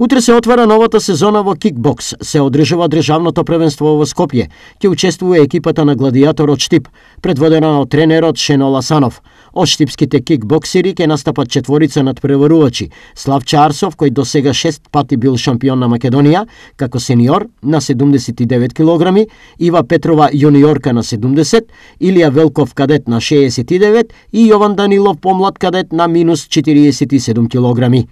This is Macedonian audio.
Утре се отвара новата сезона во кикбокс. Се одржува државното првенство во Скопје. Ќе учествува екипата на гладиаторот Штип, предводена од тренерот Шено Ласанов. Од штипските кикбоксери ќе настапат четворица преварувачи. Слав Чарсов, кој до сега шест пати бил шампион на Македонија, како сениор на 79 килограми, Ива Петрова јуниорка на 70, Илија Велков кадет на 69 и Јован Данилов помлад кадет на минус 47 килограми.